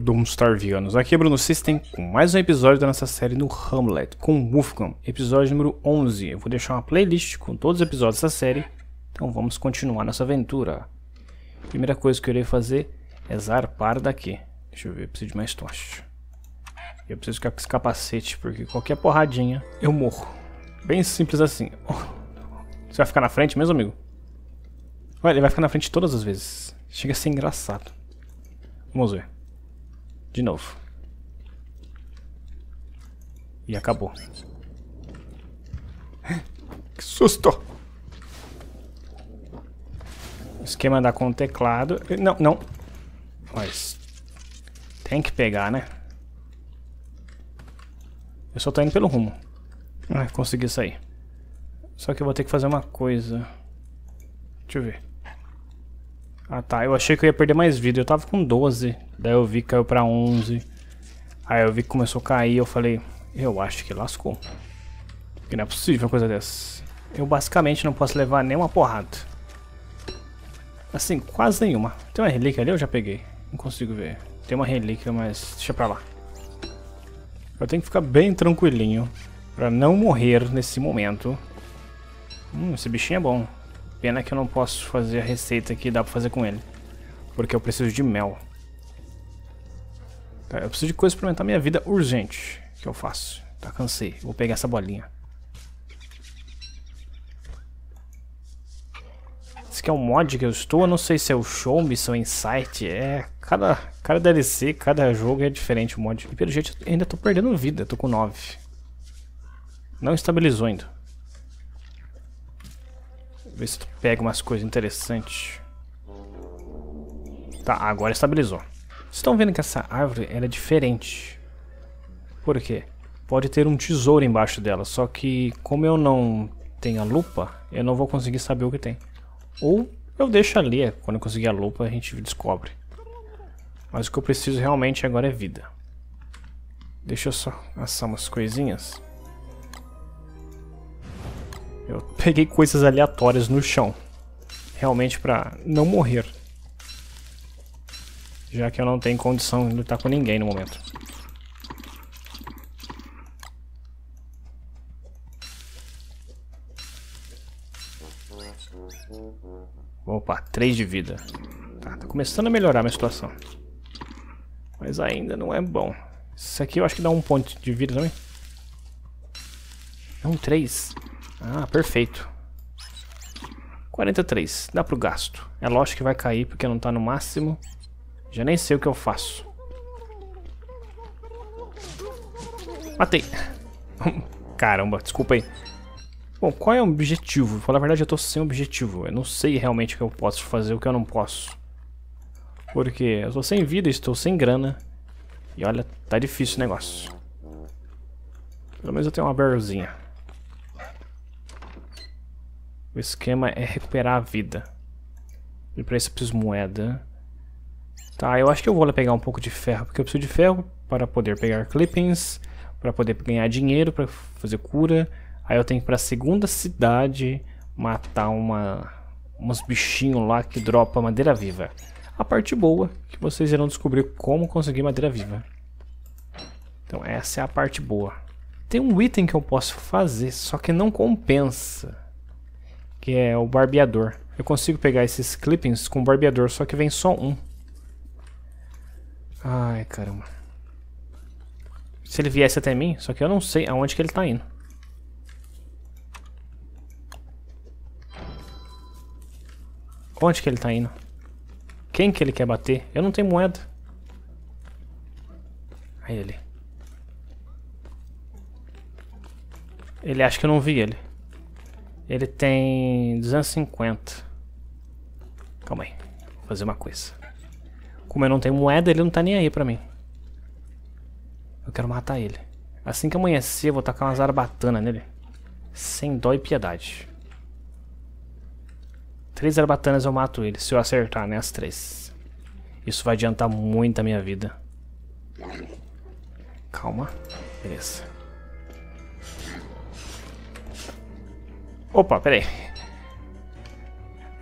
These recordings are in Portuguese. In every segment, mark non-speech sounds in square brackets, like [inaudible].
Domstarvianos. Aqui é Bruno System com mais um episódio da nossa série no Hamlet com Wolfgang, episódio número 11. Eu vou deixar uma playlist com todos os episódios da série, então vamos continuar nossa aventura. Primeira coisa que eu irei fazer é zarpar daqui. Deixa eu ver, eu preciso de mais tocha. Eu preciso ficar com esse capacete, porque qualquer porradinha eu morro. Bem simples assim. Você vai ficar na frente mesmo, amigo? Ué, ele vai ficar na frente todas as vezes. Chega a ser engraçado. Vamos ver. De novo. E acabou. Que susto! esquema da com o teclado. Não, não. Mas tem que pegar, né? Eu só tô indo pelo rumo. Ah, consegui sair. Só que eu vou ter que fazer uma coisa. Deixa eu ver. Ah tá, eu achei que eu ia perder mais vida, eu tava com 12, daí eu vi que caiu pra 11, aí eu vi que começou a cair, eu falei, eu acho que lascou, porque não é possível uma coisa dessa. Eu basicamente não posso levar nenhuma porrada, assim, quase nenhuma. Tem uma relíquia ali, eu já peguei, não consigo ver, tem uma relíquia, mas deixa pra lá. Eu tenho que ficar bem tranquilinho pra não morrer nesse momento. Hum, esse bichinho é bom. Pena que eu não posso fazer a receita que dá pra fazer com ele. Porque eu preciso de mel. Tá, eu preciso de coisa pra aumentar minha vida urgente. Que eu faço. Tá, cansei. Vou pegar essa bolinha. Esse aqui é o mod que eu estou. Eu não sei se é o show, missão é insight. É. Cada, cada DLC, cada jogo é diferente o mod. E pelo jeito ainda tô perdendo vida. Tô com 9. Não estabilizou ainda. Ver se tu pega umas coisas interessantes. Tá, agora estabilizou. Vocês estão vendo que essa árvore é diferente. Por quê? Pode ter um tesouro embaixo dela, só que como eu não tenho a lupa, eu não vou conseguir saber o que tem. Ou eu deixo ali, é, quando eu conseguir a lupa a gente descobre. Mas o que eu preciso realmente agora é vida. Deixa eu só assar umas coisinhas. Eu peguei coisas aleatórias no chão. Realmente para não morrer. Já que eu não tenho condição de lutar com ninguém no momento. Opa, 3 de vida. Tá, tá começando a melhorar a minha situação. Mas ainda não é bom. Isso aqui eu acho que dá um ponto de vida também. Não, 3. Ah, perfeito. 43, dá pro gasto. É lógico que vai cair porque não tá no máximo. Já nem sei o que eu faço. Matei. [laughs] Caramba, desculpa aí. Bom, qual é o objetivo? Vou falar a verdade, eu tô sem objetivo. Eu não sei realmente o que eu posso fazer, o que eu não posso. Porque eu tô sem vida, estou sem grana. E olha, tá difícil o negócio. Pelo menos eu tenho uma barrelzinha. O esquema é recuperar a vida. E pra isso eu preciso moeda. Tá, eu acho que eu vou lá pegar um pouco de ferro, porque eu preciso de ferro para poder pegar clippings, para poder ganhar dinheiro, para fazer cura. Aí eu tenho que ir pra segunda cidade matar uma, uns bichinhos lá que dropa madeira viva. A parte boa que vocês irão descobrir como conseguir madeira viva. Então essa é a parte boa. Tem um item que eu posso fazer, só que não compensa que é o barbeador. Eu consigo pegar esses clippings com barbeador, só que vem só um. Ai, caramba. Se ele viesse até mim, só que eu não sei aonde que ele tá indo. Onde que ele tá indo? Quem que ele quer bater? Eu não tenho moeda. Aí ele. Ele acha que eu não vi ele. Ele tem 250. Calma aí. Vou fazer uma coisa. Como eu não tenho moeda, ele não tá nem aí pra mim. Eu quero matar ele. Assim que amanhecer, eu vou tacar umas arbatanas nele. Sem dó e piedade. Três arbatanas eu mato ele, se eu acertar, né? As três. Isso vai adiantar muito a minha vida. Calma. Beleza. Opa, peraí.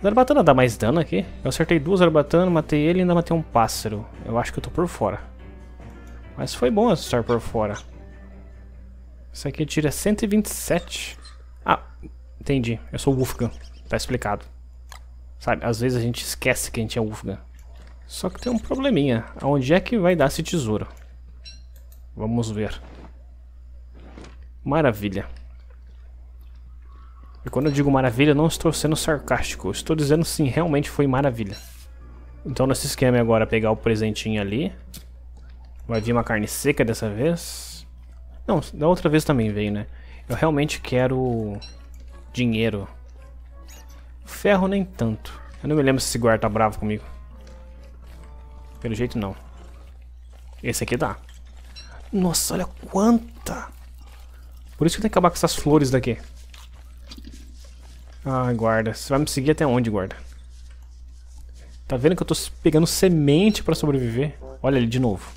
Zarbatana dá mais dano aqui? Eu acertei duas Zarbatanas, matei ele e ainda matei um pássaro. Eu acho que eu tô por fora. Mas foi bom estar por fora. Isso aqui tira 127. Ah, entendi. Eu sou o Wolfgang. Tá explicado. Sabe, às vezes a gente esquece que a gente é Wolfgang. Só que tem um probleminha. Aonde é que vai dar esse tesouro? Vamos ver. Maravilha. E quando eu digo maravilha, não estou sendo sarcástico. Estou dizendo sim, realmente foi maravilha. Então nesse esquema agora pegar o presentinho ali. Vai vir uma carne seca dessa vez. Não, da outra vez também veio, né? Eu realmente quero dinheiro. Ferro nem tanto. Eu não me lembro se esse guarda tá bravo comigo. Pelo jeito não. Esse aqui dá. Nossa, olha quanta! Por isso que tem que acabar com essas flores daqui. Ah, guarda. Você vai me seguir até onde, guarda? Tá vendo que eu tô pegando semente pra sobreviver? Olha ali de novo.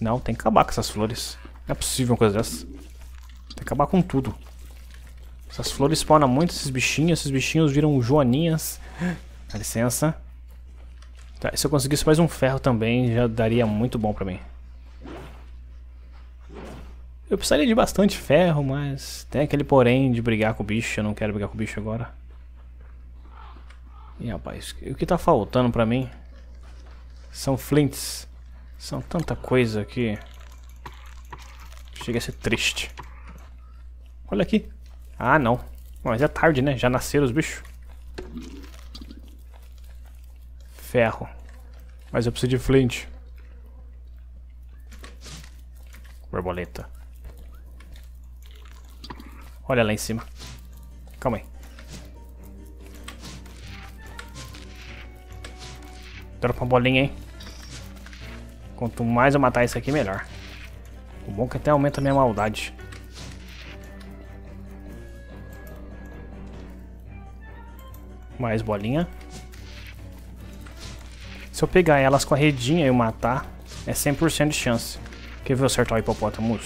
Não, tem que acabar com essas flores. Não é possível uma coisa dessas. Tem que acabar com tudo. Essas flores spawnam muito esses bichinhos. Esses bichinhos viram joaninhas. [gasps] Dá licença. Tá, se eu conseguisse mais um ferro também, já daria muito bom pra mim. Eu precisaria de bastante ferro, mas tem aquele porém de brigar com o bicho. Eu não quero brigar com o bicho agora. E rapaz, o que tá faltando pra mim são flints. São tanta coisa que chega a ser triste. Olha aqui. Ah, não. Mas é tarde, né? Já nasceram os bichos. Ferro. Mas eu preciso de flint. Borboleta. Olha lá em cima. Calma aí. Dropa uma bolinha, hein? Quanto mais eu matar esse aqui, melhor. O bom é que até aumenta a minha maldade. Mais bolinha. Se eu pegar elas com a redinha e matar, é 100% de chance. Quer ver eu acertar o hipopótamo?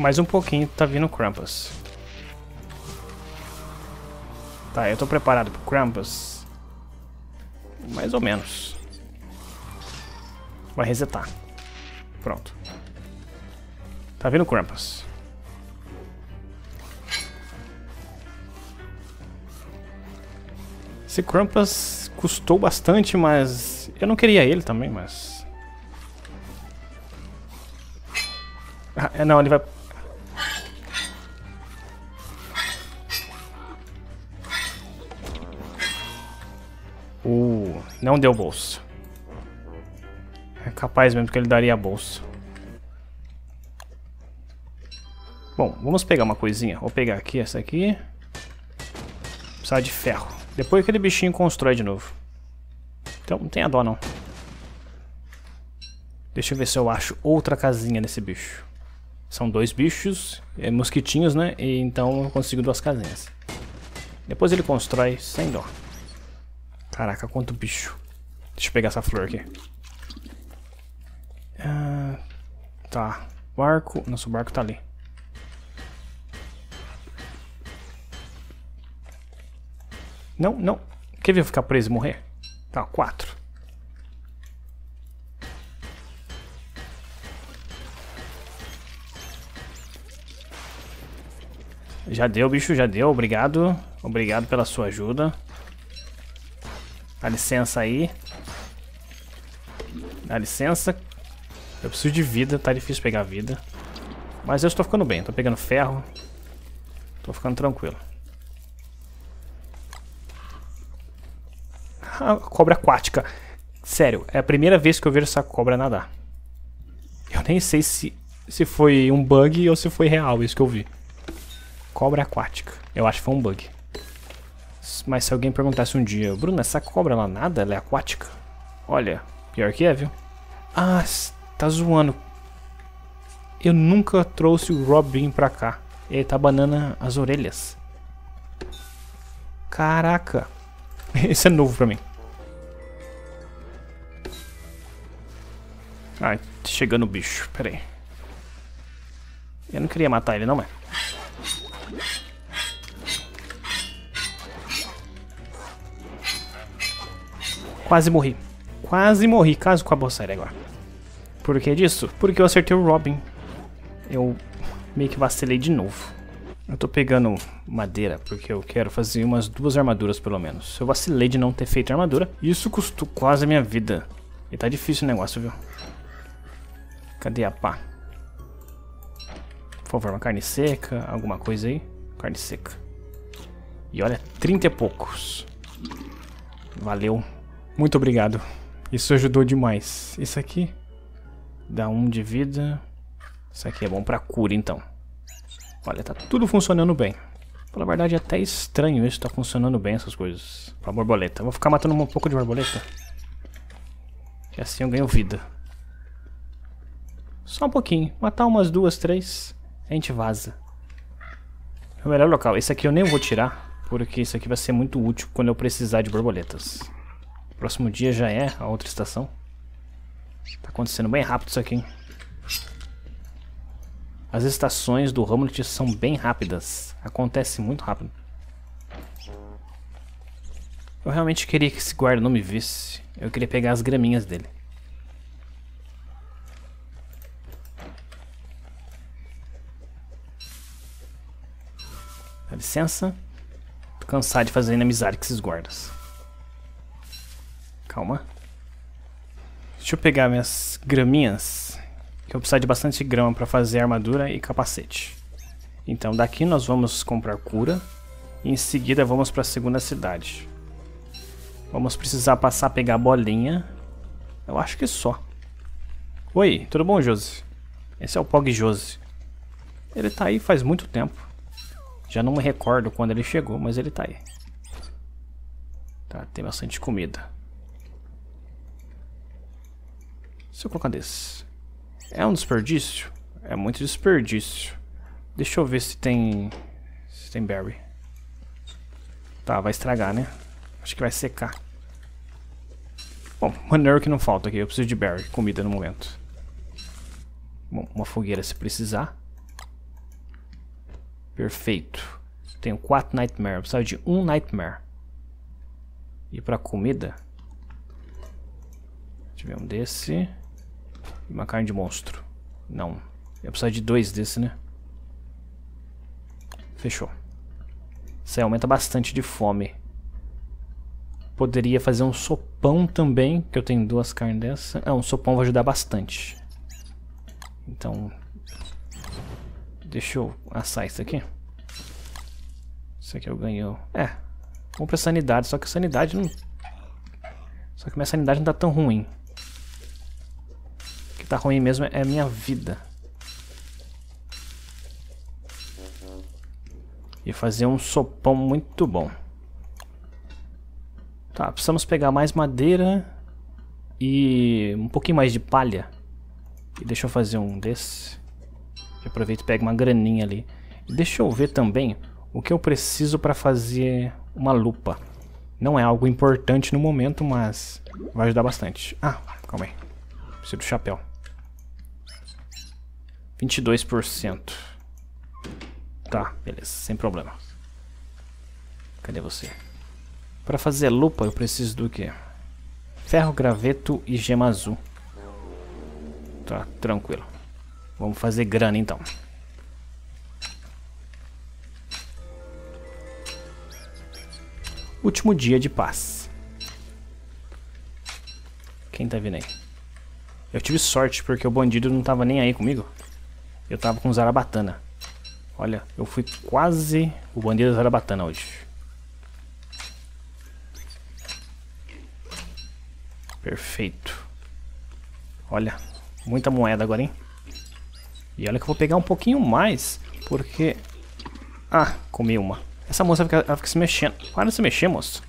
Mais um pouquinho tá vindo o Krampus. Tá, eu tô preparado pro Krampus. Mais ou menos. Vai resetar. Pronto. Tá vindo o Krampus. Esse Krampus custou bastante, mas... Eu não queria ele também, mas... Ah, é, não, ele vai Uh, não deu bolso. É capaz mesmo que ele daria bolso. Bom, vamos pegar uma coisinha. Vou pegar aqui essa aqui. Precisa de ferro. Depois aquele bichinho constrói de novo. Então não a dó não. Deixa eu ver se eu acho outra casinha nesse bicho. São dois bichos, é, mosquitinhos, né? E então eu consigo duas casinhas. Depois ele constrói sem dó. Caraca, quanto bicho. Deixa eu pegar essa flor aqui. Ah, tá. Barco. Nosso barco tá ali. Não, não. Quer ver eu ficar preso e morrer? Tá, quatro. Já deu, bicho, já deu. Obrigado. Obrigado pela sua ajuda. Dá licença aí. Dá licença. Eu preciso de vida, tá difícil pegar vida. Mas eu estou ficando bem, estou pegando ferro. Estou ficando tranquilo. Ah, cobra aquática. Sério, é a primeira vez que eu vejo essa cobra nadar. Eu nem sei se, se foi um bug ou se foi real isso que eu vi. Cobra aquática. Eu acho que foi um bug. Mas se alguém perguntasse um dia, Bruno, essa cobra lá nada? Ela é aquática? Olha, pior que é, viu? Ah, tá zoando. Eu nunca trouxe o Robin pra cá. Ele tá banana as orelhas. Caraca. Esse [laughs] é novo pra mim. Ai, tá chegando o bicho. Pera aí. Eu não queria matar ele não, mas... Quase morri. Quase morri. Caso com a Bosséria agora. Por que disso? Porque eu acertei o Robin. Eu meio que vacilei de novo. Eu tô pegando madeira porque eu quero fazer umas duas armaduras pelo menos. Eu vacilei de não ter feito armadura. Isso custou quase a minha vida. E tá difícil o negócio, viu? Cadê a pá? Por favor, uma carne seca, alguma coisa aí. Carne seca. E olha, 30 e poucos. Valeu. Muito obrigado. Isso ajudou demais. Isso aqui dá um de vida. Isso aqui é bom pra cura, então. Olha, tá tudo funcionando bem. Pela verdade, é até estranho isso tá funcionando bem, essas coisas. Pra borboleta. Vou ficar matando um pouco de borboleta. E assim eu ganho vida. Só um pouquinho. Matar umas duas, três. A gente vaza. É o melhor local. Esse aqui eu nem vou tirar. Porque isso aqui vai ser muito útil quando eu precisar de borboletas. Próximo dia já é a outra estação. Tá acontecendo bem rápido isso aqui, hein? As estações do Hamlet são bem rápidas. Acontece muito rápido. Eu realmente queria que esse guarda não me visse. Eu queria pegar as graminhas dele. Dá licença. Tô cansado de fazer inamizade com esses guardas. Calma. Deixa eu pegar minhas graminhas. Que eu preciso de bastante grama para fazer armadura e capacete. Então daqui nós vamos comprar cura. E em seguida vamos para a segunda cidade. Vamos precisar passar a pegar bolinha. Eu acho que só. Oi, tudo bom, Josi? Esse é o Pog Josi. Ele tá aí faz muito tempo. Já não me recordo quando ele chegou, mas ele tá aí. Tá, tem bastante comida. Se eu colocar desse. É um desperdício? É muito desperdício. Deixa eu ver se tem... Se tem berry. Tá, vai estragar, né? Acho que vai secar. Bom, maneiro que não falta aqui. Eu preciso de berry, comida no momento. Bom, uma fogueira se precisar. Perfeito. Tenho quatro Nightmare. Eu preciso de um Nightmare. E pra comida... Tivemos um desse... E uma carne de monstro. Não. Eu precisar de dois desse, né? Fechou. Isso aí aumenta bastante de fome. Poderia fazer um sopão também, que eu tenho duas carnes dessa. Ah, um sopão vai ajudar bastante. Então... Deixa eu assar isso aqui. Isso aqui eu ganho... É. Compra sanidade, só que a sanidade não... Só que minha sanidade não tá tão ruim tá ruim mesmo é a minha vida. E fazer um sopão muito bom. Tá, precisamos pegar mais madeira e um pouquinho mais de palha. E deixa eu fazer um desse. Aproveito e pego uma graninha ali. E deixa eu ver também o que eu preciso para fazer uma lupa. Não é algo importante no momento, mas vai ajudar bastante. Ah, calma aí. Preciso do chapéu. 22%. Tá, beleza, sem problema. Cadê você? Para fazer lupa eu preciso do quê? Ferro, graveto e gema azul. Tá, tranquilo. Vamos fazer grana então. Último dia de paz. Quem tá vindo aí? Eu tive sorte porque o bandido não tava nem aí comigo. Eu tava com Zarabatana. Olha, eu fui quase o bandido Zarabatana hoje. Perfeito. Olha, muita moeda agora, hein? E olha que eu vou pegar um pouquinho mais, porque... Ah, comi uma. Essa moça fica, ela fica se mexendo. Para de se mexer, moço.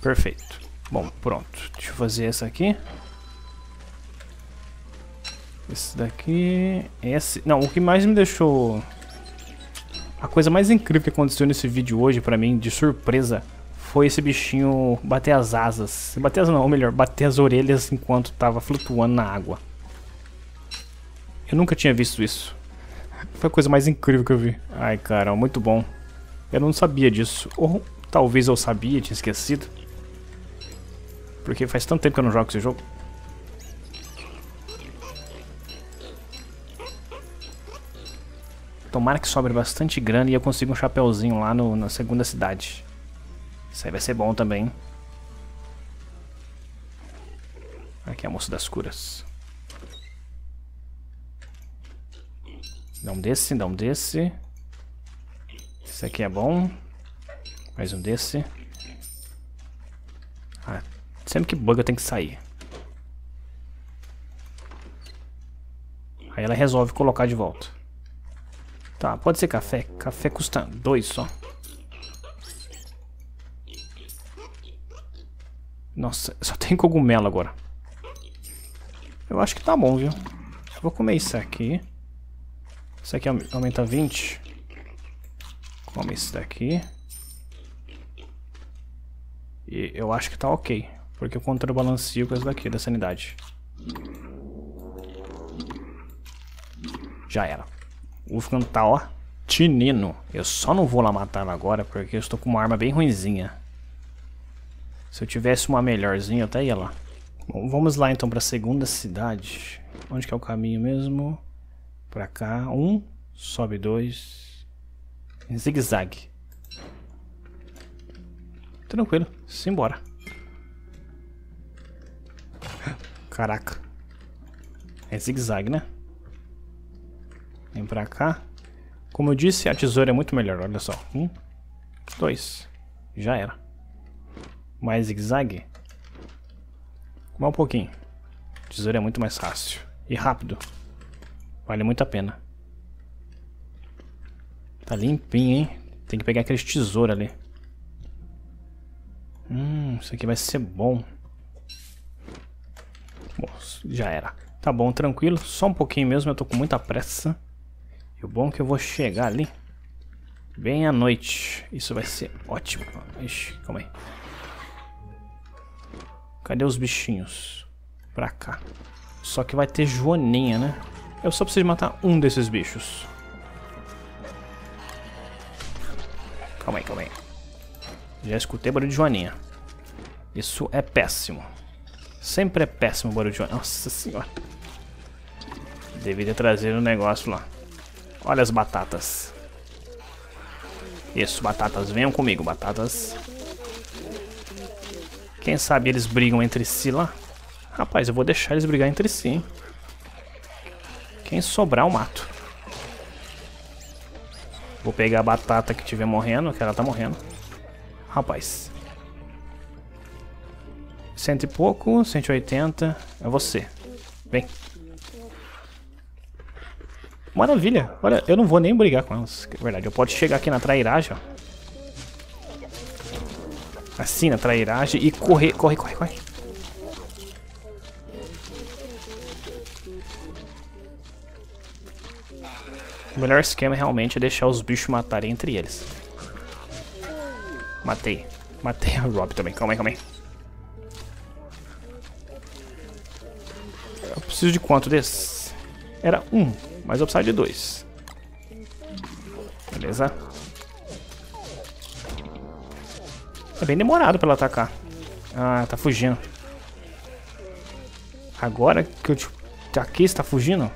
Perfeito. Bom, pronto. Deixa eu fazer essa aqui. Esse daqui... Esse... Não, o que mais me deixou... A coisa mais incrível que aconteceu nesse vídeo hoje pra mim, de surpresa, foi esse bichinho bater as asas. Bater as não, ou melhor, bater as orelhas enquanto tava flutuando na água. Eu nunca tinha visto isso. Foi a coisa mais incrível que eu vi. Ai, cara, muito bom. Eu não sabia disso. Ou talvez eu sabia, tinha esquecido porque faz tanto tempo que eu não jogo esse jogo. Tomara que sobre bastante grana e eu consiga um chapéuzinho lá no, na segunda cidade. Isso aí vai ser bom também. Aqui é a moça das curas. Dá um desse, dá um desse. Esse aqui é bom. Mais um desse. Sempre que buga eu tenho que sair. Aí ela resolve colocar de volta. Tá, pode ser café. Café custa dois só. Nossa, só tem cogumelo agora. Eu acho que tá bom, viu? Eu vou comer isso aqui. Isso aqui aumenta 20. Come isso daqui. E eu acho que tá ok. Porque eu contrabalancio com essa daqui, da sanidade. Já era. O Wolfgang tá, ó, tinino. Eu só não vou lá matar lo agora, porque eu estou com uma arma bem ruinzinha. Se eu tivesse uma melhorzinha, eu até ia lá. Bom, vamos lá então para a segunda cidade. Onde que é o caminho mesmo? Para cá. Um, sobe dois. Em zigue-zague. Tranquilo, simbora. Caraca. É zigue-zague, né? Vem pra cá. Como eu disse, a tesoura é muito melhor, olha só. Um, dois. Já era. Mais zigue-zague. Mais um pouquinho. tesoura é muito mais fácil. E rápido. Vale muito a pena. Tá limpinho, hein? Tem que pegar aqueles tesouros ali. Hum, isso aqui vai ser bom. Bom, já era. Tá bom, tranquilo. Só um pouquinho mesmo, eu tô com muita pressa. E o bom é que eu vou chegar ali bem à noite. Isso vai ser ótimo. Ixi, calma aí. Cadê os bichinhos? Pra cá. Só que vai ter Joaninha, né? Eu só preciso matar um desses bichos. Calma aí, calma aí. Já escutei barulho de Joaninha. Isso é péssimo. Sempre é péssimo o barulho Nossa senhora. Deveria trazer um negócio lá. Olha as batatas. Isso, batatas. Venham comigo, batatas. Quem sabe eles brigam entre si lá. Rapaz, eu vou deixar eles brigar entre si, hein? Quem sobrar, eu mato. Vou pegar a batata que tiver morrendo, que ela tá morrendo. Rapaz. Cento e pouco, 180. É você. Vem. Maravilha. Olha, eu não vou nem brigar com elas. É verdade, eu posso chegar aqui na trairagem, ó. Assim, na trairagem. E correr, corre, corre, corre. O melhor esquema é realmente é deixar os bichos matarem entre eles. Matei. Matei a Rob também. Calma aí, calma aí. preciso de quanto desse? Era um, mas eu preciso de dois. Beleza. É bem demorado pra ela atacar. Ah, tá fugindo. Agora que eu te... Aqui está fugindo?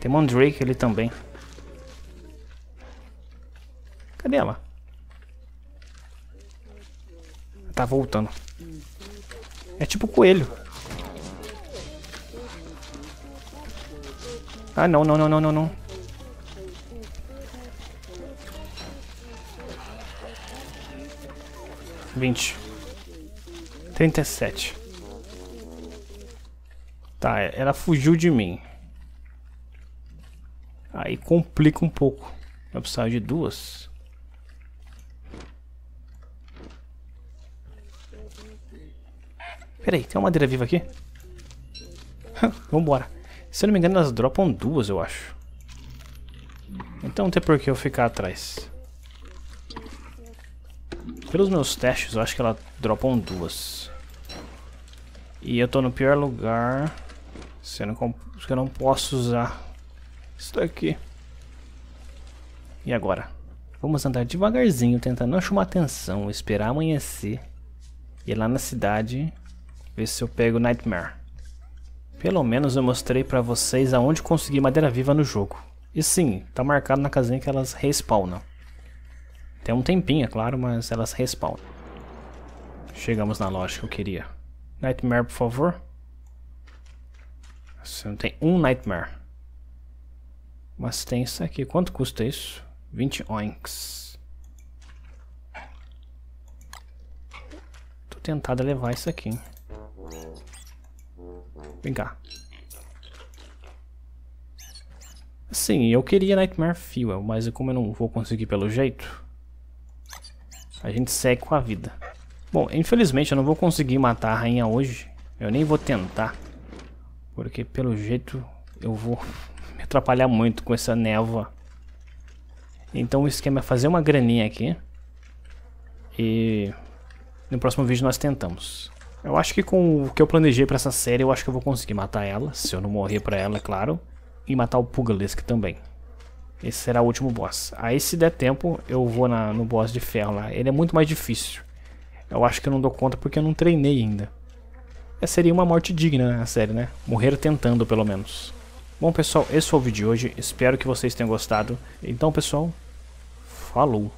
Tem Mandrake ali também. Cadê ela? Tá voltando. É tipo coelho. Ah, não, não, não, não, não, não. Vinte. Trinta e sete. Tá, ela fugiu de mim. Aí complica um pouco. Eu precisar de duas. Peraí, tem uma madeira viva aqui? [laughs] Vambora. Se eu não me engano, elas dropam duas, eu acho. Então não tem por que eu ficar atrás. Pelos meus testes, eu acho que elas dropam duas. E eu tô no pior lugar. Se eu não, eu não posso usar isso daqui. E agora? Vamos andar devagarzinho, tentar não chamar atenção, esperar amanhecer. Ir lá na cidade, ver se eu pego Nightmare. Pelo menos eu mostrei pra vocês aonde conseguir madeira viva no jogo. E sim, tá marcado na casinha que elas respawnam. Tem um tempinho, é claro, mas elas respawnam. Chegamos na loja que eu queria. Nightmare, por favor. Você não tem um Nightmare. Mas tem isso aqui. Quanto custa isso? 20 oinks. Tô tentado a levar isso aqui, hein? Vem cá. Assim, eu queria Nightmare Fuel, mas como eu não vou conseguir pelo jeito, a gente segue com a vida. Bom, infelizmente eu não vou conseguir matar a rainha hoje. Eu nem vou tentar. Porque pelo jeito eu vou [laughs] me atrapalhar muito com essa névoa. Então o esquema é fazer uma graninha aqui. E no próximo vídeo nós tentamos. Eu acho que com o que eu planejei para essa série, eu acho que eu vou conseguir matar ela, se eu não morrer para ela, é claro. E matar o Pugalesk também. Esse será o último boss. Aí se der tempo, eu vou na, no boss de ferro lá. Ele é muito mais difícil. Eu acho que eu não dou conta porque eu não treinei ainda. É, seria uma morte digna na série, né? Morrer tentando, pelo menos. Bom, pessoal, esse foi o vídeo de hoje. Espero que vocês tenham gostado. Então, pessoal, falou!